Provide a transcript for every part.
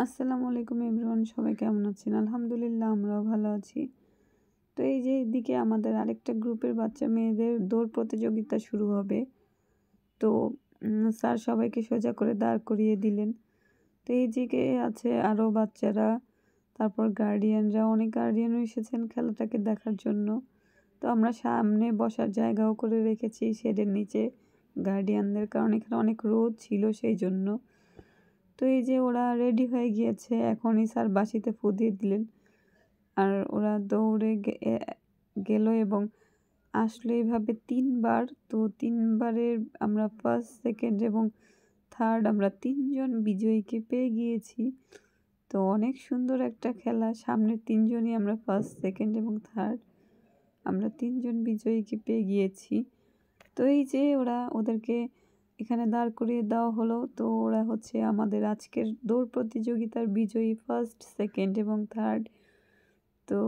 আসসালামু আলাইকুম এভরিওয়ান সবাই কেমন আছেন আলহামদুলিল্লাহ আমরাও ভালো আছি তো এই যে এদিকে আমাদের আরেকটা গ্রুপের বাচ্চা মেয়েদের দৌড় প্রতিযোগিতা শুরু হবে তো স্যার সবাইকে সোজা করে দাঁড় করিয়ে দিলেন তো এই দিকে আছে আরও বাচ্চারা তারপর গার্ডিয়ানরা অনেক গার্ডিয়ানও এসেছেন খেলাটাকে দেখার জন্য তো আমরা সামনে বসার জায়গাও করে রেখেছি শেডের নিচে গার্ডিয়ানদের কারণ এখানে অনেক রোদ ছিল সেই জন্য তো এই যে ওরা রেডি হয়ে গিয়েছে এখনই স্যার বাসিতে ফু দিয়ে দিলেন আর ওরা দৌড়ে গেল এবং আসলে এভাবে তিনবার তো তিনবারের আমরা ফার্স্ট সেকেন্ড এবং থার্ড আমরা তিনজন বিজয়ীকে পেয়ে গিয়েছি তো অনেক সুন্দর একটা খেলা সামনের তিনজনই আমরা ফার্স্ট সেকেন্ড এবং থার্ড আমরা তিনজন বিজয়ীকে পেয়ে গিয়েছি তো এই যে ওরা ওদেরকে এখানে দাঁড় করিয়ে দেওয়া হলো তো ওরা হচ্ছে আমাদের আজকের দৌড় প্রতিযোগিতার বিজয়ী ফার্স্ট সেকেন্ড এবং থার্ড তো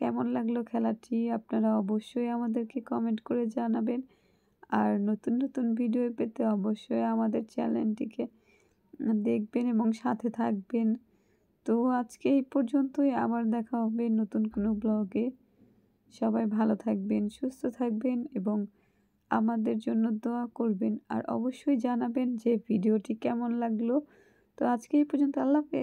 কেমন লাগলো খেলাটি আপনারা অবশ্যই আমাদেরকে কমেন্ট করে জানাবেন আর নতুন নতুন ভিডিও পেতে অবশ্যই আমাদের চ্যানেলটিকে দেখবেন এবং সাথে থাকবেন তো আজকে এই পর্যন্তই আবার দেখা হবে নতুন কোনো ব্লগে সবাই ভালো থাকবেন সুস্থ থাকবেন এবং আমাদের জন্য দোয়া করবেন আর অবশ্যই জানাবেন যে ভিডিওটি কেমন লাগলো তো আজকে এই পর্যন্ত আল্লাহ হাফেজ